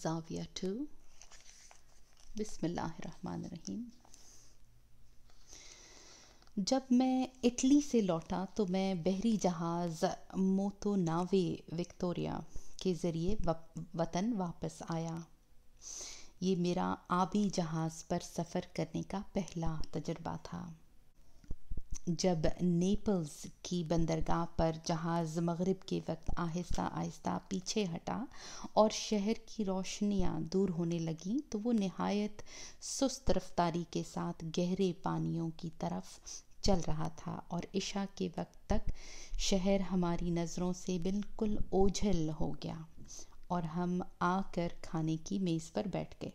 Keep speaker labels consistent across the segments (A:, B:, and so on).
A: Zawiya 2 बिसमीम जब मैं इटली से लौटा तो मैं बहरी जहाज़ मोतोनावे नावे विक्टोरिया के ज़रिए वतन वापस आया ये मेरा आबी जहाज़ पर सफ़र करने का पहला तजर्बा था जब नेपल्स की बंदरगाह पर जहाज़ मगरिब के वक्त आहिस्ता आहिस्ता पीछे हटा और शहर की रोशनियां दूर होने लगीं तो वो नहायत सुस्त रफ्तारी के साथ गहरे पानियों की तरफ चल रहा था और इशा के वक्त तक शहर हमारी नज़रों से बिल्कुल ओझल हो गया और हम आकर खाने की मेज़ पर बैठ गए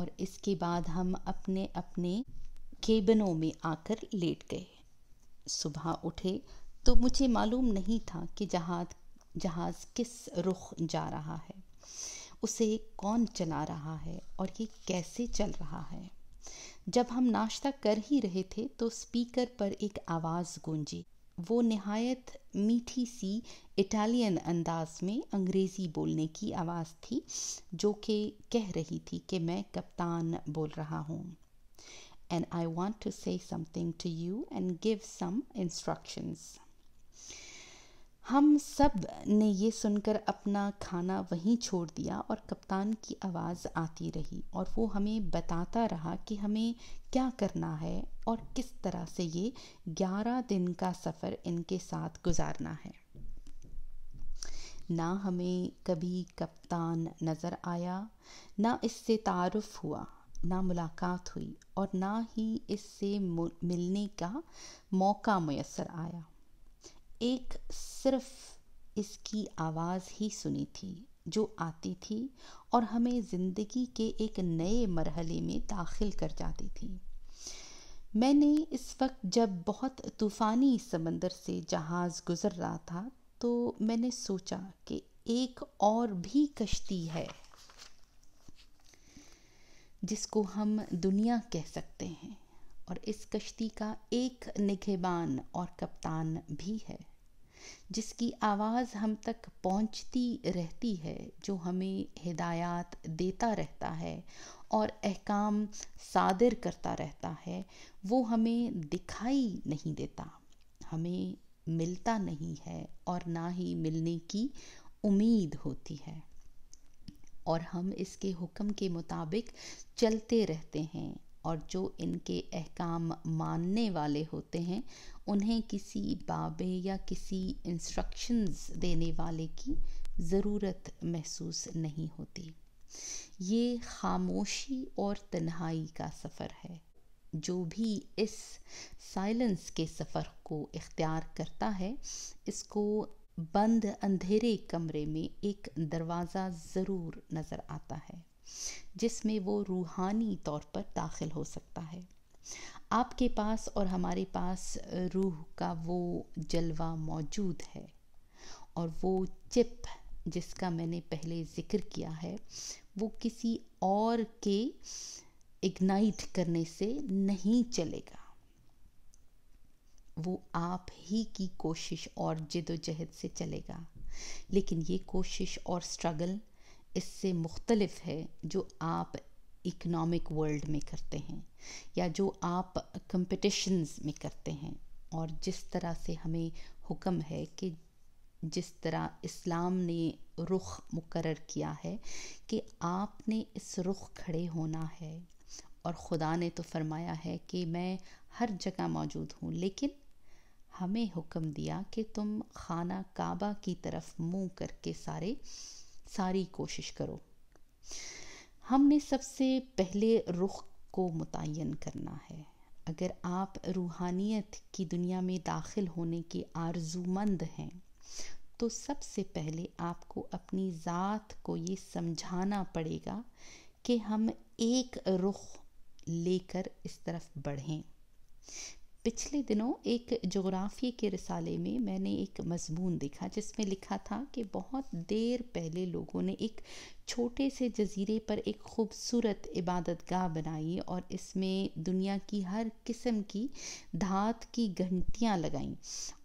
A: और इसके बाद हम अपने अपने केबनों में आकर लेट गए सुबह उठे तो मुझे मालूम नहीं था कि जहाज जहाज़ किस रुख जा रहा है उसे कौन चला रहा है और ये कैसे चल रहा है जब हम नाश्ता कर ही रहे थे तो स्पीकर पर एक आवाज़ गूंजी वो नहायत मीठी सी इटालियन अंदाज में अंग्रेज़ी बोलने की आवाज़ थी जो कि कह रही थी कि मैं कप्तान बोल रहा हूँ and I want to say something to you and give some instructions. हम सब ने ये सुनकर अपना खाना वहीं छोड़ दिया और कप्तान की आवाज़ आती रही और वो हमें बताता रहा कि हमें क्या करना है और किस तरह से ये ग्यारह दिन का सफ़र इनके साथ गुजारना है ना हमें कभी कप्तान नज़र आया ना इससे तारफ़ हुआ ना मुलाकात हुई और ना ही इससे मिलने का मौका मैसर आया एक सिर्फ इसकी आवाज़ ही सुनी थी जो आती थी और हमें ज़िंदगी के एक नए मरहले में दाखिल कर जाती थी मैंने इस वक्त जब बहुत तूफ़ानी समंदर से जहाज़ गुज़र रहा था तो मैंने सोचा कि एक और भी कश्ती है जिसको हम दुनिया कह सकते हैं और इस कश्ती का एक निगेबान और कप्तान भी है जिसकी आवाज़ हम तक पहुंचती रहती है जो हमें हिदायत देता रहता है और अहकाम सादिर करता रहता है वो हमें दिखाई नहीं देता हमें मिलता नहीं है और ना ही मिलने की उम्मीद होती है और हम इसके हुक्म के मुताबिक चलते रहते हैं और जो इनके अहकाम मानने वाले होते हैं उन्हें किसी बाबे या किसी इंस्ट्रक्शंस देने वाले की ज़रूरत महसूस नहीं होती ये खामोशी और तन्हाई का सफ़र है जो भी इस साइलेंस के सफ़र को इख्तियार करता है इसको बंद अंधेरे कमरे में एक दरवाज़ा ज़रूर नज़र आता है जिसमें वो रूहानी तौर पर दाखिल हो सकता है आपके पास और हमारे पास रूह का वो जलवा मौजूद है और वो चिप जिसका मैंने पहले जिक्र किया है वो किसी और के इग्नाइट करने से नहीं चलेगा वो आप ही की कोशिश और जिदोजहद से चलेगा लेकिन ये कोशिश और स्ट्रगल इससे मुख्तलफ है जो आप इकनॉमिक वर्ल्ड में करते हैं या जो आप कंपटिशन्स में करते हैं और जिस तरह से हमें हुक्म है कि जिस तरह इस्लाम ने रुख मुकर किया है कि आपने इस रुख खड़े होना है और ख़ुदा ने तो फरमाया है कि मैं हर जगह मौजूद हूँ लेकिन हमें हुक्म दिया कि तुम खाना काबा की तरफ मुंह करके सारे सारी कोशिश करो हमने सबसे पहले रुख को मुतन करना है अगर आप रूहानियत की दुनिया में दाखिल होने के आरजूमंद हैं तो सबसे पहले आपको अपनी ज़ात को ये समझाना पड़ेगा कि हम एक रुख लेकर इस तरफ बढ़ें पिछले दिनों एक जोग्राफ़ी के रिसाले में मैंने एक मज़मून देखा जिसमें लिखा था कि बहुत देर पहले लोगों ने एक छोटे से जजीरे पर एक खूबसूरत इबादत गाह बनाई और इसमें दुनिया की हर किस्म की धात की घंटियाँ लगाईं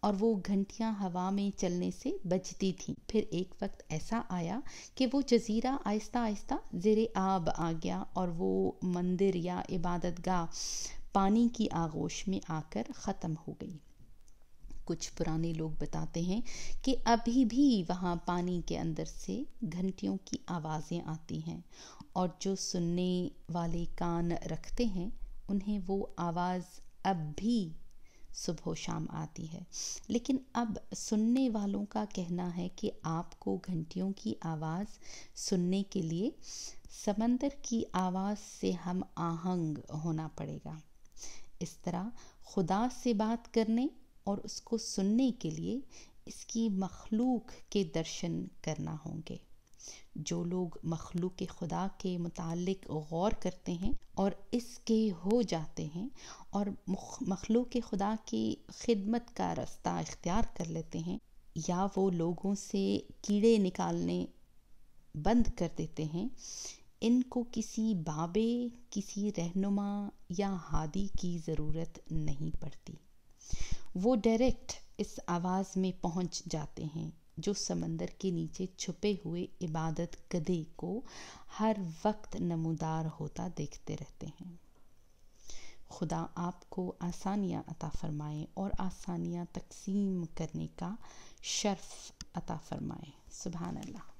A: और वो घंटियाँ हवा में चलने से बजती थीं फिर एक वक्त ऐसा आया कि वो जजीरा आहिस्ता आहिस्ता जेर आब आ गया और वो मंदिर या इबादत गाह पानी की आगोश में आकर ख़त्म हो गई कुछ पुराने लोग बताते हैं कि अभी भी वहाँ पानी के अंदर से घंटियों की आवाज़ें आती हैं और जो सुनने वाले कान रखते हैं उन्हें वो आवाज़ अब भी सुबह शाम आती है लेकिन अब सुनने वालों का कहना है कि आपको घंटियों की आवाज़ सुनने के लिए समंदर की आवाज़ से हम आहंग होना पड़ेगा इस तरह खुदा से बात करने और उसको सुनने के लिए इसकी मखलूक के दर्शन करना होंगे जो लोग मखलूक खुदा के मुतालिक गौर करते हैं और इसके हो जाते हैं और मखलूक खुदा की खिदमत का रास्ता इख्तियार कर लेते हैं या वो लोगों से कीड़े निकालने बंद कर देते हैं इनको किसी बाबे किसी रहनुमा या हादी की ज़रूरत नहीं पड़ती वो डायरेक्ट इस आवाज़ में पहुंच जाते हैं जो समंदर के नीचे छुपे हुए इबादत गधे को हर वक्त नमोदार होता देखते रहते हैं खुदा आपको आसानियाँ अता फरमाए और आसानियाँ तकसीम करने का शर्फ अता फरमाए सुबह अल्लाह